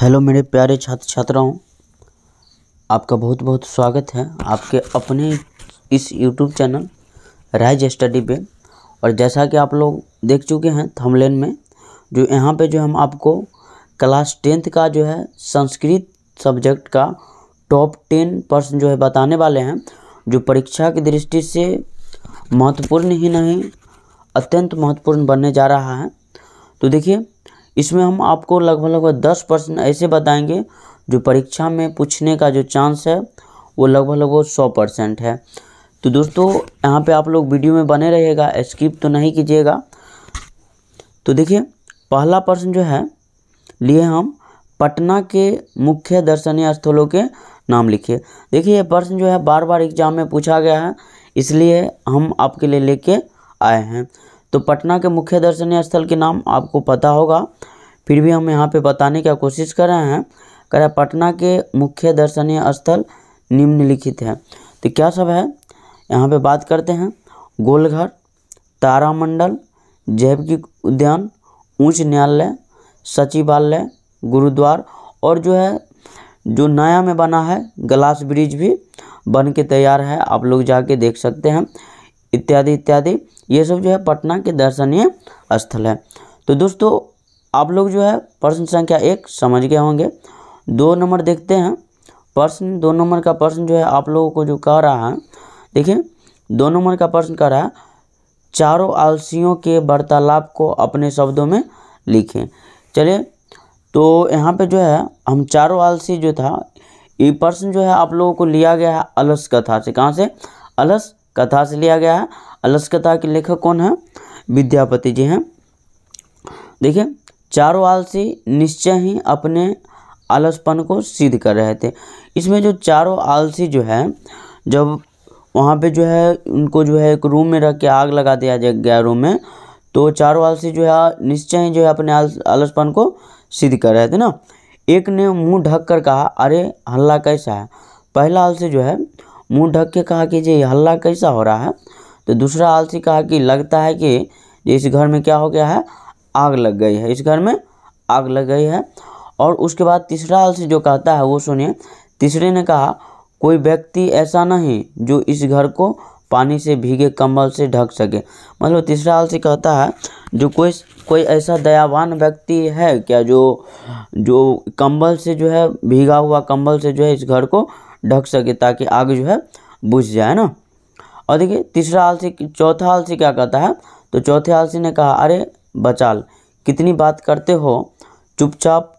hello मेरे प्यारे छात्र छात्राओं आपका बहुत बहुत स्वागत है आपके अपने इस यूट्यूब चैनल राइज स्टडी पे और जैसा कि आप लोग देख चुके हैं थमलेन में जो यहाँ पे जो हम आपको क्लास टेंथ का जो है संस्कृत सब्जेक्ट का टॉप टेन परसेंट जो है बताने वाले हैं जो परीक्षा की दृष्टि से महत्वपूर्ण ही नहीं अत्यंत महत्वपूर्ण बनने जा रहा है तो देखिए इसमें हम आपको लगभग लगभग दस परसेंट ऐसे बताएंगे जो परीक्षा में पूछने का जो चांस है वो लगभग लगभग सौ परसेंट है तो दोस्तों यहाँ पे आप लोग वीडियो में बने रहिएगा स्किप तो नहीं कीजिएगा तो देखिए पहला प्रश्न जो है लिए हम पटना के मुख्य दर्शनीय स्थलों के नाम लिखिए देखिए ये प्रश्न जो है बार बार एग्जाम में पूछा गया है इसलिए हम आपके लिए लेके आए हैं तो पटना के मुख्य दर्शनीय स्थल के नाम आपको पता होगा फिर भी हम यहाँ पे बताने का कोशिश कर रहे हैं करें पटना के मुख्य दर्शनीय स्थल निम्नलिखित है तो क्या सब है यहाँ पे बात करते हैं गोलघर तारामंडल जैविक उद्यान उच्च न्यायालय सचिवालय गुरुद्वार और जो है जो नया में बना है ग्लास ब्रिज भी बन के तैयार है आप लोग जाके देख सकते हैं इत्यादि इत्यादि ये सब जो है पटना के दर्शनीय स्थल है तो दोस्तों आप लोग जो है प्रश्न संख्या एक समझ गए होंगे दो नंबर देखते हैं प्रश्न दो नंबर का प्रश्न जो है आप लोगों को जो कह रहा है देखिए दो नंबर का प्रश्न कह रहा है चारों आलसियों के वार्तालाप को अपने शब्दों में लिखें चलिए तो यहाँ पे जो है हम चारों आलसी जो था ये प्रश्न जो है आप लोगों को लिया गया है अलस कथा से कहाँ से अलस कथा से लिया गया है अलस कथा के लेखक कौन है विद्यापति जी हैं देखिए चारों आलसी निश्चय ही अपने आलसपन को सिद्ध कर रहे थे इसमें जो चारों आलसी जो है जब वहाँ पे जो है उनको जो है एक रूम में रख के आग लगा दिया गया रूम में तो चारों आलसी जो है निश्चय ही जो है अपने आलसपन को सिद्ध कर रहे थे ना एक ने मुंह ढक कर कहा अरे हल्ला कैसा है पहला आलसी जो है मुंह ढक के कहा कि ये हल्ला कैसा हो रहा है तो दूसरा आलसी कहा कि लगता है कि इस घर में क्या हो गया है आग लग गई है इस घर में आग लग गई है और उसके बाद तीसरा आलसी जो कहता है वो सुनिए तीसरे ने कहा कोई व्यक्ति ऐसा नहीं जो इस घर को पानी से भीगे कंबल से ढक सके मतलब तीसरा आलसी कहता है जो कोई कोई ऐसा दयावान व्यक्ति है क्या जो जो कंबल से जो है भीगा हुआ कंबल से जो है इस घर को ढक सके ताकि आग जो है बुझ जाए ना और देखिए तीसरा आलसी चौथा आलसी क्या कहता है तो चौथे आलसी ने कहा अरे बचाल कितनी बात करते हो चुपचाप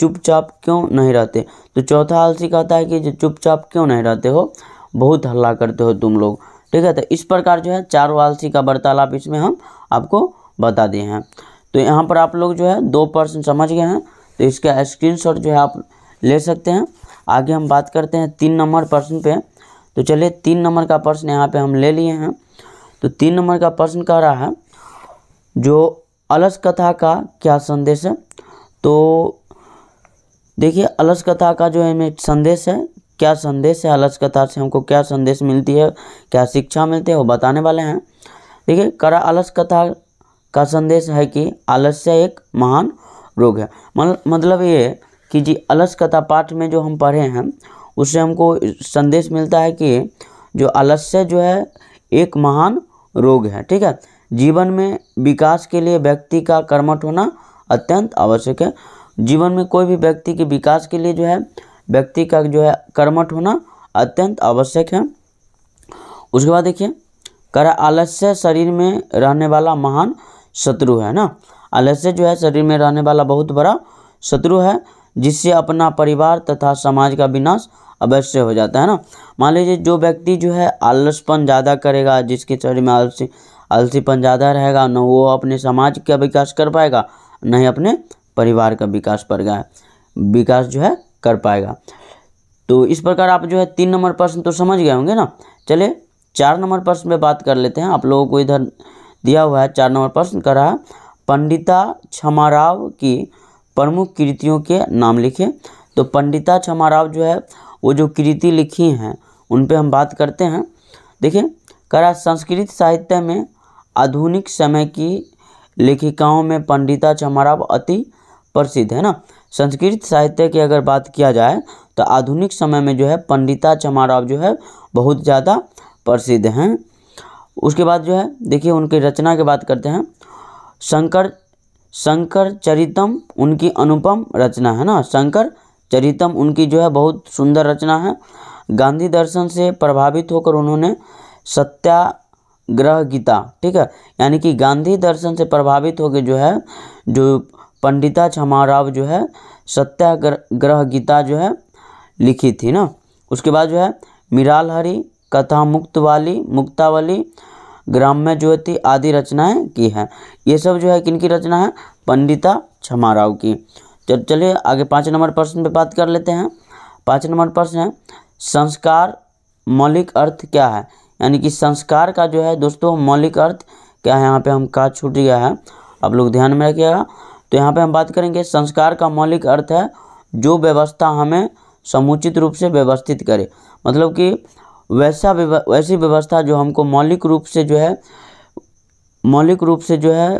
चुपचाप क्यों नहीं रहते तो चौथा आलसी कहता है कि जो चुपचाप क्यों नहीं रहते हो बहुत हल्ला करते हो तुम लोग ठीक है तो इस प्रकार जो है चारों आलसी का वार्तालाप इसमें हम आपको बता दिए हैं तो यहाँ पर आप लोग जो है दो पर्सन समझ गए हैं तो इसका स्क्रीनशॉट जो है आप ले सकते हैं आगे हम बात करते हैं तीन नंबर प्रश्न पे तो चलिए तीन नंबर का प्रश्न यहाँ पे हम ले लिए हैं तो तीन नंबर का प्रश्न कह रहा है जो अलस कथा का क्या संदेश है तो देखिए अलस कथा का जो है संदेश है क्या संदेश है अलस कथा से हमको क्या संदेश मिलती है क्या शिक्षा मिलती है वो बताने वाले हैं देखिए करा अलस कथा का संदेश है कि आलस्य एक महान रोग है मतलब ये कि जी अलस कथा पाठ में जो हम पढ़े हैं उससे हमको संदेश मिलता है कि जो आलस्य जो है एक महान रोग है ठीक है जीवन में विकास के लिए व्यक्ति का कर्मठ होना अत्यंत आवश्यक है जीवन में कोई भी व्यक्ति के विकास के लिए जो है व्यक्ति का जो है कर्मठ होना अत्यंत आवश्यक है उसके बाद देखिए करा आलस्य शरीर में रहने वाला महान शत्रु है ना आलस्य जो है शरीर में रहने वाला बहुत बड़ा शत्रु है जिससे अपना परिवार तथा समाज का विनाश अवश्य हो जाता है ना मान लीजिए जो व्यक्ति जो है आलसपन ज़्यादा करेगा जिसके शरीर में आलसी आलसीपन ज़्यादा रहेगा न वो अपने समाज का विकास कर पाएगा न ही अपने परिवार का विकास पर विकास जो है कर पाएगा तो इस प्रकार आप जो है तीन नंबर प्रश्न तो समझ गए होंगे ना चले चार नंबर प्रश्न पे बात कर लेते हैं आप लोगों को इधर दिया हुआ है चार नंबर प्रश्न कर रहा है पंडिता क्षमाराव की प्रमुख कृतियों के नाम लिखें तो पंडिता छमाराव जो है वो जो कृति लिखी हैं उन पे हम बात करते हैं देखिए करा संस्कृत साहित्य में आधुनिक समय की लेखिकाओं में पंडिता छमाराव अति प्रसिद्ध है ना संस्कृत साहित्य की अगर बात किया जाए तो आधुनिक समय में जो है पंडिता चमाराव जो है बहुत ज़्यादा प्रसिद्ध हैं उसके बाद जो है देखिए उनकी रचना की बात करते हैं शंकर शंकर चरितम उनकी अनुपम रचना है ना शंकर चरितम उनकी जो है बहुत सुंदर रचना है गांधी दर्शन से प्रभावित होकर उन्होंने सत्याग्रह गीता ठीक है यानी कि गांधी दर्शन से प्रभावित होकर जो है जो पंडिता छमाराव जो है सत्याग्रह गीता जो है लिखी थी ना उसके बाद जो है मिराल हरी कथा मुक्त वाली मुक्तावली ग्राम्य ज्योति आदि रचनाएं की हैं ये सब जो है किनकी रचना है पंडिता क्षमा राव की तो चलिए आगे पाँच नंबर प्रश्न पे बात कर लेते हैं पाँच नंबर प्रश्न है संस्कार मौलिक अर्थ क्या है यानी कि संस्कार का जो है दोस्तों मौलिक अर्थ क्या है यहाँ पे हम का छूट गया है आप लोग ध्यान में रखिएगा तो यहाँ पे हम बात करेंगे संस्कार का मौलिक अर्थ है जो व्यवस्था हमें समुचित रूप से व्यवस्थित करे मतलब कि वैसा वैसी व्यवस्था जो हमको मौलिक रूप से जो है मौलिक रूप से जो है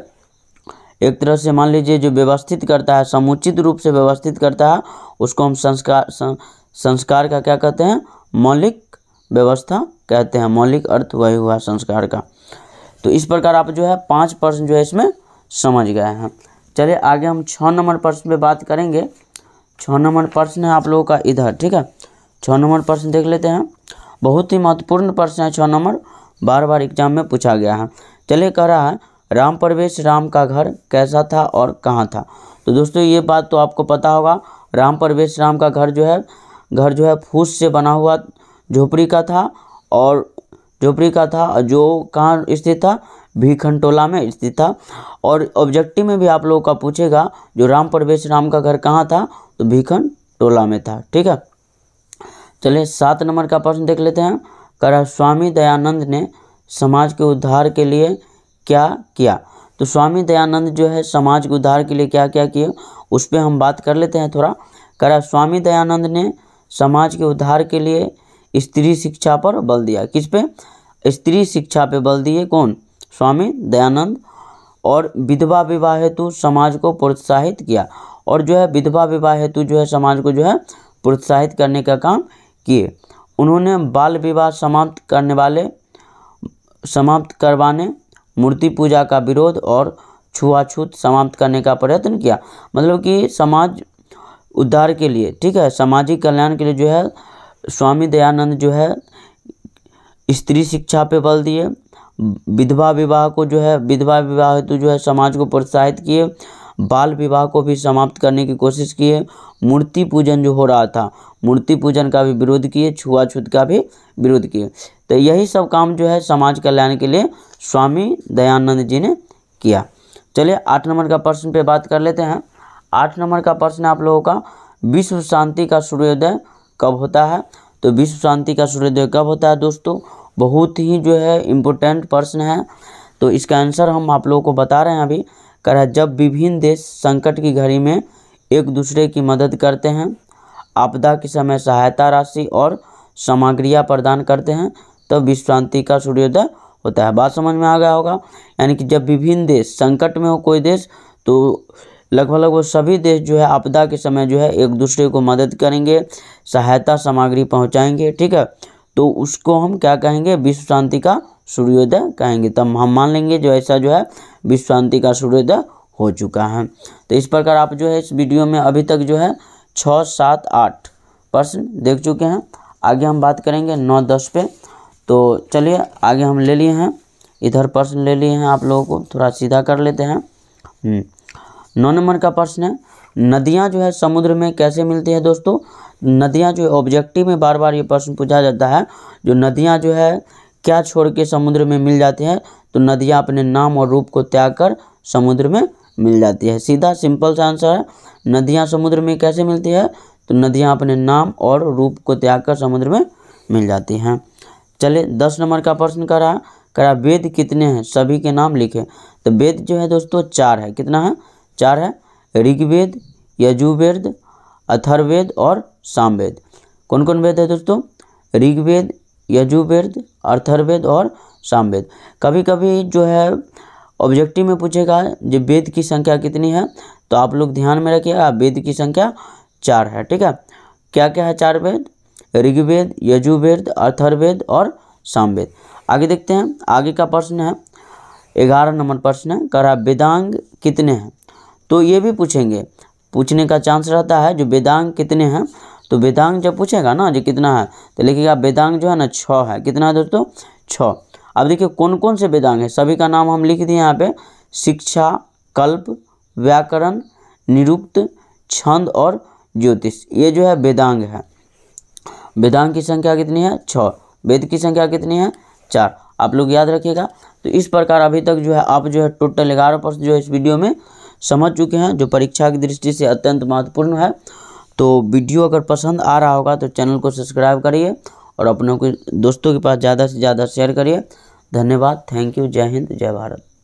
एक तरह से मान लीजिए जो व्यवस्थित करता है समुचित रूप से व्यवस्थित करता है उसको हम संस्कार संस्कार का क्या कहते हैं मौलिक व्यवस्था कहते हैं मौलिक अर्थ वही हुआ संस्कार का तो इस प्रकार आप जो है पाँच प्रश्न जो है इसमें समझ गए हैं चलिए आगे हम छः नंबर प्रश्न पे बात करेंगे छः नंबर प्रश्न है आप लोगों का इधर ठीक है छः नंबर प्रश्न देख लेते हैं बहुत ही महत्वपूर्ण प्रश्न है छः नंबर बार बार एग्जाम में पूछा गया है चलिए कह रहा है राम प्रवेश राम का घर कैसा था और कहाँ था तो दोस्तों ये बात तो आपको पता होगा राम प्रवेश राम का घर जो है घर जो है फूस से बना हुआ झोपड़ी का था और झोपड़ी का था जो कहाँ स्थित था भीखंटोला में स्थित था और ऑब्जेक्टिव में भी आप लोगों का पूछेगा जो राम प्रवेश राम का घर कहाँ था तो भीखंड टोला में था ठीक है चलिए सात नंबर का प्रश्न देख लेते हैं करा स्वामी दयानंद ने समाज के उद्धार के लिए क्या किया तो स्वामी दयानंद जो है समाज के उद्धार के लिए क्या क्या किए उस पर हम बात कर लेते हैं थोड़ा करा स्वामी दयानंद ने समाज के उद्धार के लिए स्त्री शिक्षा पर बल दिया किस पे स्त्री शिक्षा पे बल दिए कौन स्वामी दयानंद और विधवा विवाह हेतु समाज को प्रोत्साहित किया और जो है विधवा विवाह हेतु जो है समाज को जो है प्रोत्साहित करने का काम किए उन्होंने बाल विवाह समाप्त करने वाले समाप्त करवाने मूर्ति पूजा का विरोध और छुआछूत समाप्त करने का प्रयत्न किया मतलब कि समाज उद्धार के लिए ठीक है सामाजिक कल्याण के लिए जो है स्वामी दयानंद जो है स्त्री शिक्षा पे बल दिए विधवा विवाह को जो है विधवा विवाह हेतु जो है समाज को प्रोत्साहित किए बाल विवाह को भी समाप्त करने की कोशिश किए मूर्ति पूजन जो हो रहा था मूर्ति पूजन का भी विरोध किए छुआछूत का भी विरोध किए तो यही सब काम जो है समाज कल्याण के लिए स्वामी दयानंद जी ने किया चलिए आठ नंबर का प्रश्न पे बात कर लेते हैं आठ नंबर का प्रश्न आप लोगों का विश्व शांति का सूर्योदय कब होता है तो विश्व शांति का सूर्योदय कब होता है दोस्तों बहुत ही जो है इम्पोर्टेंट प्रश्न है तो इसका आंसर हम आप लोगों को बता रहे हैं अभी करा जब विभिन्न देश संकट की घड़ी में एक दूसरे की मदद करते हैं आपदा के समय सहायता राशि और सामग्रियाँ प्रदान करते हैं तब विश्व शांति का सूर्योदय होता है बात समझ में आ गया होगा यानी कि जब विभिन्न देश संकट में हो कोई देश तो लगभग लगभग सभी देश जो है आपदा के समय जो है एक दूसरे को मदद करेंगे सहायता सामग्री पहुंचाएंगे ठीक है तो उसको हम क्या कहेंगे विश्व शांति का सूर्योदय कहेंगे तब हम मान लेंगे जो ऐसा जो है विश्व शांति का सूर्योदय हो चुका है तो इस प्रकार आप जो है इस वीडियो में अभी तक जो है छः सात आठ प्रश्न देख चुके हैं आगे हम बात करेंगे नौ दस पे तो चलिए आगे हम ले लिए हैं इधर प्रश्न ले लिए हैं आप लोगों को थोड़ा सीधा कर लेते हैं हम्म, नौ नंबर का प्रश्न है नदियाँ जो है समुद्र में कैसे मिलती है दोस्तों नदियाँ जो है ऑब्जेक्टिव में बार बार ये प्रश्न पूछा जाता है जो नदियाँ जो है क्या छोड़ के समुद्र में मिल जाती हैं तो नदियाँ अपने नाम और रूप को त्याग कर समुद्र में मिल जाती है सीधा सिंपल सा आंसर है नदियाँ समुद्र में कैसे मिलती है तो नदियाँ अपने नाम और रूप को त्याग कर समुद्र में मिल जाती हैं तो चले दस नंबर का प्रश्न करा करा वेद कितने हैं सभी के नाम लिखे तो वेद जो है दोस्तों चार है कितना है चार है ऋग्वेद यजुर्वेद अथर्वेद और सामवेद कौन कौन वेद है दोस्तों ऋग्वेद यजुर्वेद अर्थर्वेद और सामवेद कभी कभी जो है ऑब्जेक्टिव में पूछेगा जो वेद की संख्या कितनी है तो आप लोग ध्यान में रखिएगा वेद की संख्या चार है ठीक है क्या क्या है चार वेद ऋग्वेद यजुर्वेद अर्थर्वेद और सामवेद आगे देखते हैं आगे का प्रश्न है ग्यारह नंबर प्रश्न है कह रहा वेदांग कितने हैं तो ये भी पूछेंगे पूछने का चांस रहता है जो वेदांग कितने हैं तो वेदांग जब पूछेगा ना जो कितना है तो लिखिएगा वेदांग जो है ना छः है कितना है दोस्तों छः अब देखिए कौन कौन से वेदांग है सभी का नाम हम लिख दिए यहाँ पे शिक्षा कल्प व्याकरण निरुक्त छंद और ज्योतिष ये जो है वेदांग है वेदांग की संख्या कितनी है छः वेद की संख्या कितनी है चार आप लोग याद रखिएगा तो इस प्रकार अभी तक जो है आप जो है टोटल ग्यारह परसेंट जो है इस वीडियो में समझ चुके हैं जो परीक्षा की दृष्टि से अत्यंत महत्वपूर्ण है तो वीडियो अगर पसंद आ रहा होगा तो चैनल को सब्सक्राइब करिए और अपनों के दोस्तों के पास ज़्यादा से ज़्यादा शेयर करिए धन्यवाद थैंक यू जय हिंद जय भारत